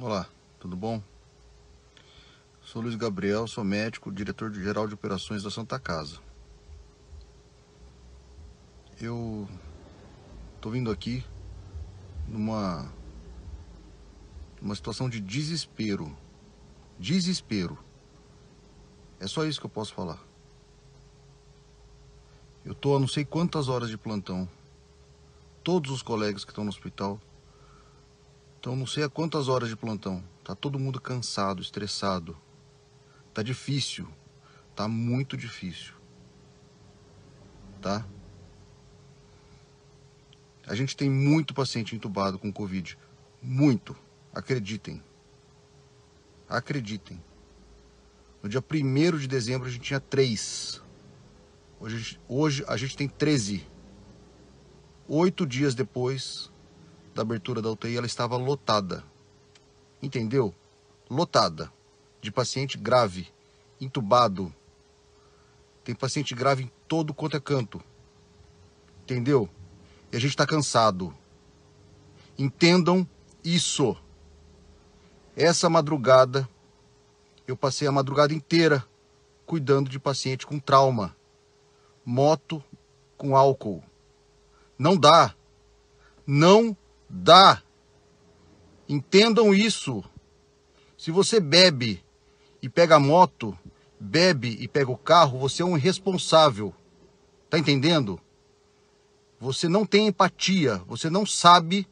Olá, tudo bom? Sou Luiz Gabriel, sou médico, diretor-geral de operações da Santa Casa. Eu estou vindo aqui numa, numa situação de desespero. Desespero. É só isso que eu posso falar. Eu estou há não sei quantas horas de plantão. Todos os colegas que estão no hospital então não sei há quantas horas de plantão. Tá todo mundo cansado, estressado. Tá difícil. Tá muito difícil. Tá? A gente tem muito paciente entubado com Covid. Muito. Acreditem. Acreditem. No dia 1 de dezembro a gente tinha 3. Hoje, hoje a gente tem 13. Oito dias depois, da abertura da UTI, ela estava lotada. Entendeu? Lotada. De paciente grave, entubado. Tem paciente grave em todo quanto é canto. Entendeu? E a gente está cansado. Entendam isso. Essa madrugada, eu passei a madrugada inteira cuidando de paciente com trauma. Moto com álcool. Não dá. Não dá. Entendam isso. Se você bebe e pega a moto, bebe e pega o carro, você é um irresponsável. Tá entendendo? Você não tem empatia, você não sabe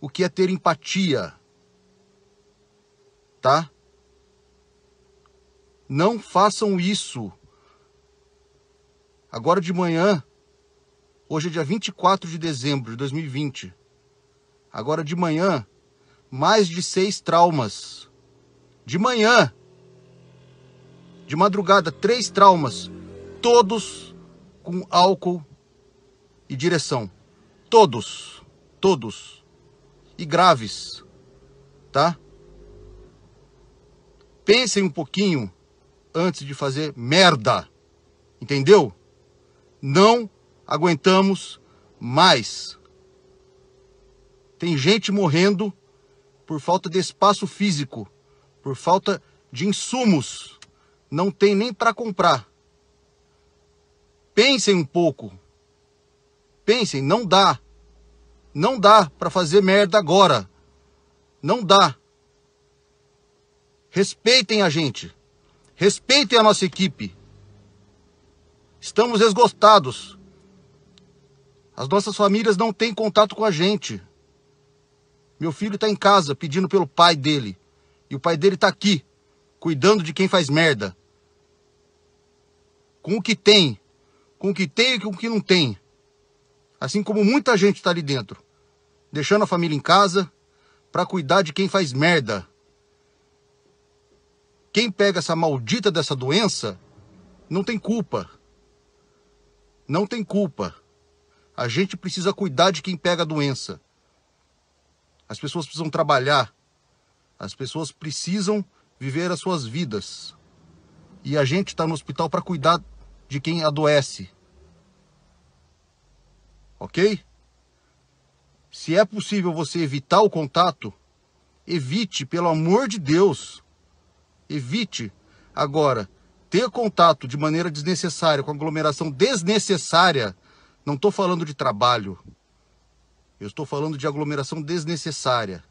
o que é ter empatia. Tá? Não façam isso. Agora de manhã, hoje é dia 24 de dezembro de 2020 agora de manhã, mais de seis traumas. De manhã, de madrugada, três traumas, todos com álcool e direção. Todos, todos. E graves, tá? Pensem um pouquinho antes de fazer merda, entendeu? Não aguentamos mais. Tem gente morrendo por falta de espaço físico, por falta de insumos. Não tem nem para comprar. Pensem um pouco. Pensem, não dá. Não dá para fazer merda agora. Não dá. Respeitem a gente. Respeitem a nossa equipe. Estamos esgotados. As nossas famílias não têm contato com a gente. Meu filho está em casa pedindo pelo pai dele. E o pai dele está aqui, cuidando de quem faz merda. Com o que tem. Com o que tem e com o que não tem. Assim como muita gente está ali dentro, deixando a família em casa para cuidar de quem faz merda. Quem pega essa maldita dessa doença não tem culpa. Não tem culpa. A gente precisa cuidar de quem pega a doença. As pessoas precisam trabalhar. As pessoas precisam viver as suas vidas. E a gente está no hospital para cuidar de quem adoece. Ok? Se é possível você evitar o contato, evite, pelo amor de Deus. Evite. Agora, ter contato de maneira desnecessária, com aglomeração desnecessária, não estou falando de trabalho, eu estou falando de aglomeração desnecessária,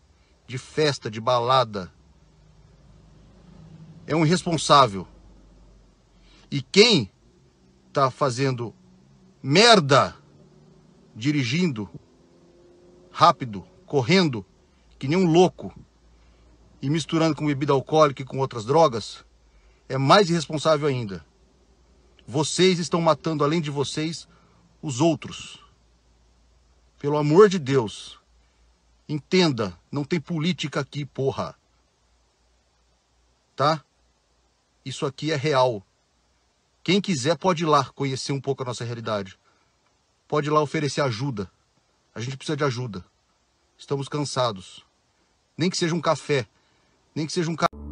de festa, de balada. É um irresponsável. E quem está fazendo merda dirigindo rápido, correndo, que nem um louco, e misturando com bebida alcoólica e com outras drogas, é mais irresponsável ainda. Vocês estão matando, além de vocês, os outros. Pelo amor de Deus. Entenda, não tem política aqui, porra. Tá? Isso aqui é real. Quem quiser pode ir lá conhecer um pouco a nossa realidade. Pode ir lá oferecer ajuda. A gente precisa de ajuda. Estamos cansados. Nem que seja um café, nem que seja um café.